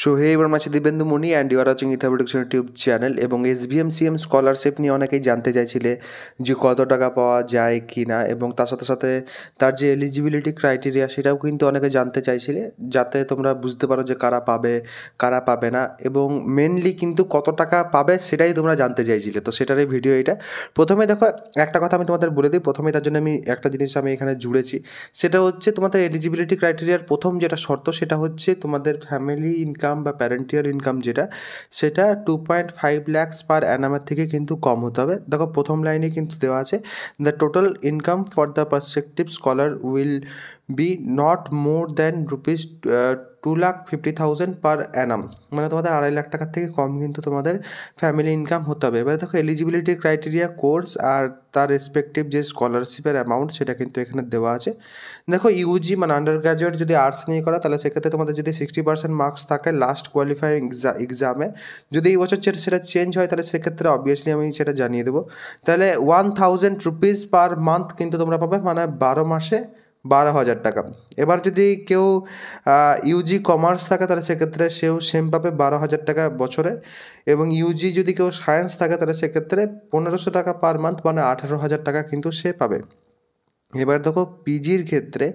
so hey এবার মাছে Dibendu Muni and you watching Itha production YouTube channel এবং এস সি এম স্কলারশিপ নিয়ে অনেকেই জানতে চাইছিলে যে কত টাকা পাওয়া যায় কি না এবং তার সাথে সাথে তার যে এলিজিবিলিটি ক্রাইটেরিয়া সেটাও কিন্তু অনেকে জানতে চাইছিলে যাতে তোমরা বুঝতে পারো যে কারা পাবে কারা পাবে না এবং মেনলি কিন্তু কত টাকা পাবে সেটাই তোমরা জানতে চাইছিলে তো সেটারই ভিডিও এটা প্রথমে দেখো একটা কথা আমি তোমাদের বলে দিই প্রথমে তার জন্য আমি একটা জিনিস আমি এখানে জুড়েছি সেটা হচ্ছে তোমাদের এলিজিবিলিটি ক্রাইটেরিয়ার প্রথম যেটা শর্ত সেটা হচ্ছে তোমাদের ফ্যামিলি ইনকাম বা প্যারেন্টিয়াল ইনকাম যেটা সেটা two point five lakhs per অ্যানামের থেকে কিন্তু কম হতে হবে দেখো প্রথম লাইনে কিন্তু দেওয়া আছে the total income for the perceptive scholar will be not more than rupees two lakh fifty thousand per annum মানে তোমাদের আড়াই লাখ টাকার থেকে কম কিন্তু তোমাদের ফ্যামিলি ইনকাম হতে হবে এবারে দেখো এলিজিবিলিটি ক্রাইটেরিয়া কোর্স আর তার রেসপেক্টিভ যে স্কলারশিপের অ্যামাউন্ট সেটা কিন্তু এখানে দেওয়া আছে দেখো ইউজি মানে আন্ডার গ্র্যাজুয়েট যদি আর্টস নিয়ে করা তাহলে সেক্ষেত্রে তোমাদের যদি সিক্সটি পার্সেন্ট মার্কস থাকে লাস্ট কোয়ালিফাই এক্সামে যদি এই বছর সেটা সেটা চেঞ্জ হয় তাহলে সেক্ষেত্রে অবভিয়াসলি আমি সেটা জানিয়ে দেবো তাহলে one thousand rupees per month কিন্তু তোমরা পাবে মানে বারো মাসে বারো হাজার টাকা এবার যদি কেউ ইউজি কমার্স থাকে তাহলে সেক্ষেত্রে সেও সেম পাবে বারো হাজার টাকা বছরে এবং ইউজি যদি কেউ সায়েন্স থাকে তাহলে সেক্ষেত্রে পনেরোশো টাকা পার মান্থ মানে আঠেরো হাজার টাকা কিন্তু সে পাবে এবার দেখো পিজির ক্ষেত্রে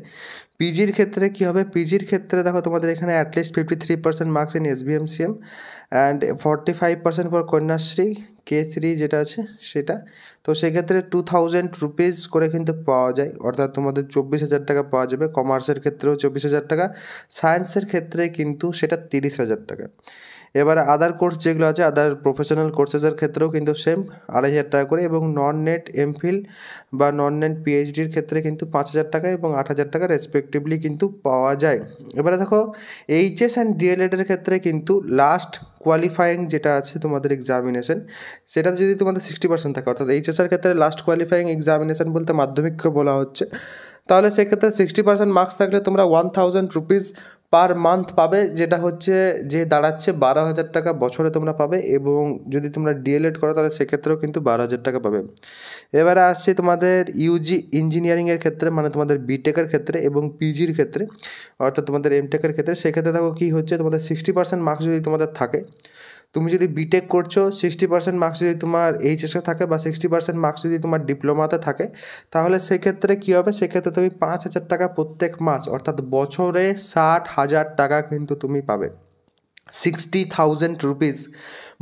পিজির ক্ষেত্রে কী হবে পিজির ক্ষেত্রে দেখো তোমাদের এখানে at least fifty three percent marks in S B M C M and forty five percent for Kanyashree K three যেটা আছে সেটা তো সেক্ষেত্রে টু থাউজেন্ড রুপিস করে কিন্তু পাওয়া যায় অর্থাৎ তোমাদের চব্বিশ হাজার টাকা পাওয়া যাবে কমার্সের ক্ষেত্রেও চব্বিশ হাজার টাকা সায়েন্সের ক্ষেত্রে কিন্তু সেটা তিরিশ হাজার টাকা এবার আদার কোর্স যেগুলো আছে আদার প্রফেশনাল কোর্সেসের ক্ষেত্রেও কিন্তু সেম আড়াই হাজার টাকা করে এবং নন নেট এমফিল বা নন নেট পিএইচডির ক্ষেত্রে কিন্তু পাঁচ হাজার টাকা এবং আট হাজার টাকা রেসপেক্টিভলি কিন্তু পাওয়া যায় এবারে দেখো এইচএস অ্যান্ড ডিএলএডের ক্ষেত্রে কিন্তু লাস্ট কোয়ালিফাইং যেটা আছে তোমাদের এক্সামিনেশন সেটা যদি তোমাদের সিক্সটি পার্সেন্ট থাকে অর্থাৎ এইচএসের ক্ষেত্রে লাস্ট কোয়ালিফাইং এক্সামিনেশন বলতে মাধ্যমিককে বলা হচ্ছে তাহলে সেক্ষেত্রে সিক্সটি পার্সেন্ট মার্কস থাকলে তোমরা one thousand rupees per month পাবে যেটা হচ্ছে যে দাঁড়াচ্ছে বারো হাজার টাকা বছরে তোমরা পাবে এবং যদি তোমরা ডিএলএড করো তাহলে সেক্ষেত্রেও কিন্তু বারো হাজার টাকা পাবে এবারে আসছি তোমাদের ইউজি ইঞ্জিনিয়ারিংয়ের ক্ষেত্রে মানে তোমাদের বিটেকের ক্ষেত্রে এবং পিজির ক্ষেত্রে অর্থাৎ তোমাদের এমটেকের ক্ষেত্রে সেক্ষেত্রে দেখো কী হচ্ছে তোমাদের সিক্সটি পার্সেন্ট মার্কস যদি তোমাদের থাকে তুমি যদি বিটেক করছো সিক্সটি পার্সেন্ট মার্কস যদি তোমার এইচএসে থাকে বা সিক্সটি পার্সেন্ট মার্কস যদি তোমার ডিপ্লোমাতে থাকে তাহলে সেক্ষেত্রে কী হবে সেক্ষেত্রে তুমি পাঁচ হাজার টাকা প্রত্যেক মাস অর্থাৎ বছরে ষাট হাজার টাকা কিন্তু তুমি পাবে সিক্সটি থাউজেন্ড রুপিস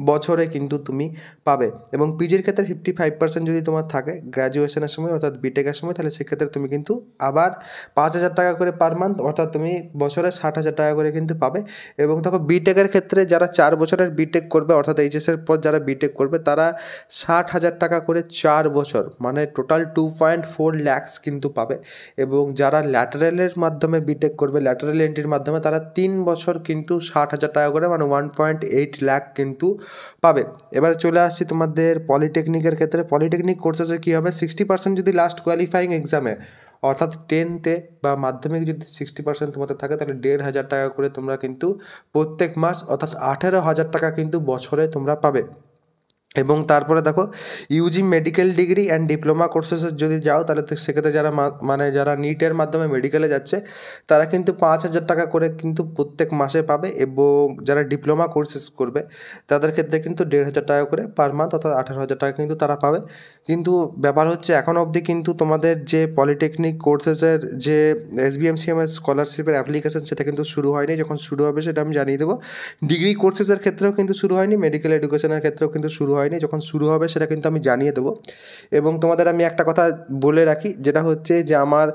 বছরে কিন্তু তুমি পাবে এবং পিজির ক্ষেত্রে ফিফটি ফাইভ পার্সেন্ট যদি তোমার থাকে গ্র্যাজুয়েশনের সময় অর্থাৎ বিটেকের সময় তাহলে সেক্ষেত্রে তুমি কিন্তু আবার পাঁচ হাজার টাকা করে পার মান্থ অর্থাৎ তুমি বছরে ষাট হাজার টাকা করে কিন্তু পাবে এবং তখন বিটেকের ক্ষেত্রে যারা চার বছরের বিটেক করবে অর্থাৎ এইচএসের পর যারা বিটেক করবে তারা ষাট হাজার টাকা করে চার বছর মানে total two point four lakhs কিন্তু পাবে এবং যারা ল্যাটারেলের মাধ্যমে বিটেক করবে ল্যাটারেল এন্ট্রির মাধ্যমে তারা তিন বছর কিন্তু ষাট হাজার টাকা করে মানে ওয়ান পয়েন্ট এইট ল্যাক কিন্তু পাবে এবারে চলে আসছি তোমাদের পলিটেকনিকের ক্ষেত্রে পলিটেকনিক কোর্সেসে কী হবে সিক্সটি পার্সেন্ট যদি লাস্ট কোয়ালিফাইং এক্সামে অর্থাৎ টেনতে বা মাধ্যমিক যদি সিক্সটি পার্সেন্ট তোমাদের থাকে তাহলে দেড় হাজার টাকা করে তোমরা কিন্তু প্রত্যেক মাস অর্থাৎ আঠেরো হাজার টাকা কিন্তু বছরে তোমরা পাবে এবং তারপরে দেখো UG medical degree and diploma কোর্সেসে যদি যাও তাহলে তো সেক্ষেত্রে যারা মানে যারা নিটের মাধ্যমে মেডিকেলে যাচ্ছে তারা কিন্তু পাঁচ হাজার টাকা করে কিন্তু প্রত্যেক মাসে পাবে এবং যারা ডিপ্লোমা কোর্সেস করবে তাদের ক্ষেত্রে কিন্তু দেড় হাজার টাকা করে পার মান্থ অর্থাৎ আঠারো হাজার টাকা কিন্তু তারা পাবে কিন্তু ব্যাপার হচ্ছে এখন অবধি কিন্তু তোমাদের যে পলিটেকনিক কোর্সেসের যে এস বি এসবিএমসিএমের স্কলারশিপের অ্যাপ্লিকেশান সেটা কিন্তু শুরু হয়নি যখন শুরু হবে সেটা আমি জানিয়ে দেবো ডিগ্রি কোর্সেসের ক্ষেত্রেও কিন্তু শুরু হয়নি মেডিকেল এডুকেশনের ক্ষেত্রেও কিন্তু শুরু হয় হয়নি যখন শুরু হবে সেটা কিন্তু আমি জানিয়ে দেবো এবং তোমাদের আমি একটা কথা বলে রাখি যেটা হচ্ছে যে আমার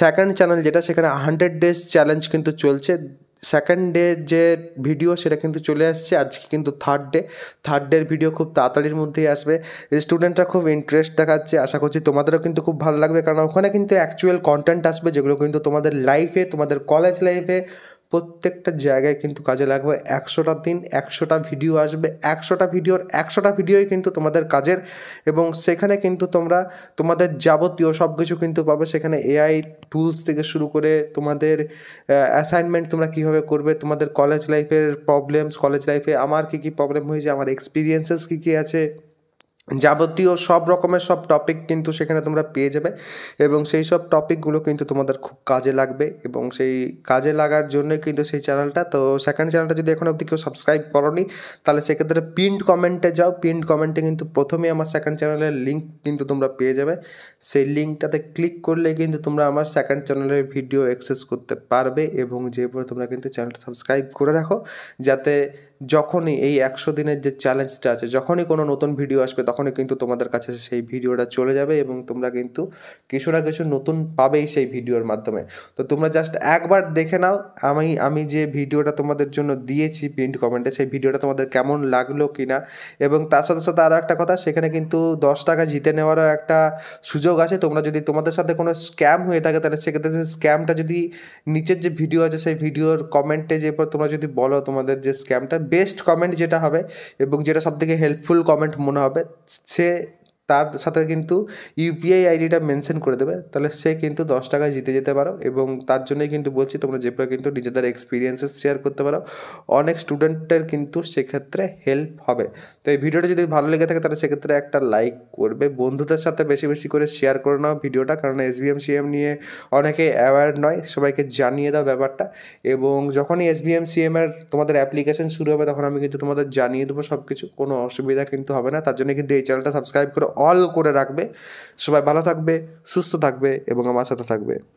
সেকেন্ড চ্যানেল যেটা সেখানে হান্ড্রেড ডেজ চ্যালেঞ্জ কিন্তু চলছে সেকেন্ড ডে যে ভিডিও সেটা কিন্তু চলে আসছে আজকে কিন্তু থার্ড ডে থার্ড ডের ভিডিও খুব তাড়াতাড়ির মধ্যেই আসবে স্টুডেন্টরা খুব ইন্টারেস্ট দেখাচ্ছে আশা করছি তোমাদেরও কিন্তু খুব ভালো লাগবে কারণ ওখানে কিন্তু অ্যাকচুয়াল কন্টেন্ট আসবে যেগুলো কিন্তু তোমাদের লাইফে তোমাদের কলেজ লাইফে প্রত্যেকটা জায়গায় কিন্তু কাজে লাগবে একশোটা দিন একশোটা ভিডিও আসবে একশোটা ভিডিওর একশোটা ভিডিওই কিন্তু তোমাদের কাজের এবং সেখানে কিন্তু তোমরা তোমাদের যাবতীয় সব কিছু কিন্তু পাবে সেখানে এআই টুলস থেকে শুরু করে তোমাদের অ্যাসাইনমেন্ট তোমরা কীভাবে করবে তোমাদের কলেজ লাইফের প্রবলেমস কলেজ লাইফে আমার কী কী প্রবলেম হয়েছে আমার এক্সপিরিয়েন্সেস কী কী আছে যাবতীয় সব রকমের সব টপিক কিন্তু সেখানে তোমরা পেয়ে যাবে এবং সেই সব টপিকগুলো কিন্তু তোমাদের খুব কাজে লাগবে এবং সেই কাজে লাগার জন্য কিন্তু সেই চ্যানেলটা তো সেকেন্ড চ্যানেলটা যদি এখন অবধি কেউ সাবস্ক্রাইব করনি তাহলে সেক্ষেত্রে পিন্ড কমেন্টে যাও পিন্ড কমেন্টে কিন্তু প্রথমেই আমার সেকেন্ড চ্যানেলের লিঙ্ক কিন্তু তোমরা পেয়ে যাবে সেই লিঙ্কটাতে ক্লিক করলে কিন্তু তোমরা আমার সেকেন্ড চ্যানেলের ভিডিও অ্যাক্সেস করতে পারবে এবং যে পরে তোমরা কিন্তু চ্যানেলটা সাবস্ক্রাইব করে রাখো যাতে যখনই এই একশো দিনের যে চ্যালেঞ্জটা আছে যখনই কোনো নতুন ভিডিও আসবে তখন তখনই কিন্তু তোমাদের কাছে সেই ভিডিওটা চলে যাবে এবং তোমরা কিন্তু কিছু না কিছু নতুন পাবেই সেই ভিডিওর মাধ্যমে তো তোমরা জাস্ট একবার দেখে নাও আমি আমি যে ভিডিওটা তোমাদের জন্য দিয়েছি প্রিন্ট কমেন্টে সেই ভিডিওটা তোমাদের কেমন লাগলো কি না এবং তার সাথে সাথে আরও একটা কথা সেখানে কিন্তু দশ টাকা জিতে নেওয়ারও একটা সুযোগ আছে তোমরা যদি তোমাদের সাথে কোনো স্ক্যাম হয়ে থাকে তাহলে সেক্ষেত্রে সেই স্ক্যামটা যদি নিচের যে ভিডিও আছে সেই ভিডিওর কমেন্টে যে তোমরা যদি বলো তোমাদের যে স্ক্যামটা বেস্ট কমেন্ট যেটা হবে এবং যেটা সবথেকে হেল্পফুল কমেন্ট মনে হবে 切。তার সাথে কিন্তু ইউপিআই আইডিটা মেনশন করে দেবে তাহলে সে কিন্তু দশ টাকায় জিতে যেতে পারো এবং তার জন্যই কিন্তু বলছি তোমরা যেগুলো কিন্তু নিজেদের এক্সপিরিয়েন্সেস শেয়ার করতে পারো অনেক স্টুডেন্টের কিন্তু সেক্ষেত্রে হেল্প হবে তো এই ভিডিওটা যদি ভালো লেগে থাকে তাহলে সেক্ষেত্রে একটা লাইক করবে বন্ধুদের সাথে বেশি বেশি করে শেয়ার করে নাও ভিডিওটা কারণ এস বি সি সিএম নিয়ে অনেকে অ্যাওয়ার নয় সবাইকে জানিয়ে দাও ব্যাপারটা এবং যখনই এস বি এম সিএমের তোমাদের অ্যাপ্লিকেশন শুরু হবে তখন আমি কিন্তু তোমাদের জানিয়ে দেবো সব কিছু কোনো অসুবিধা কিন্তু হবে না তার জন্য কিন্তু এই চ্যানেলটা সাবস্ক্রাইব করো অল করে রাখবে সবাই ভালো থাকবে সুস্থ থাকবে এবং আমার সাথে থাকবে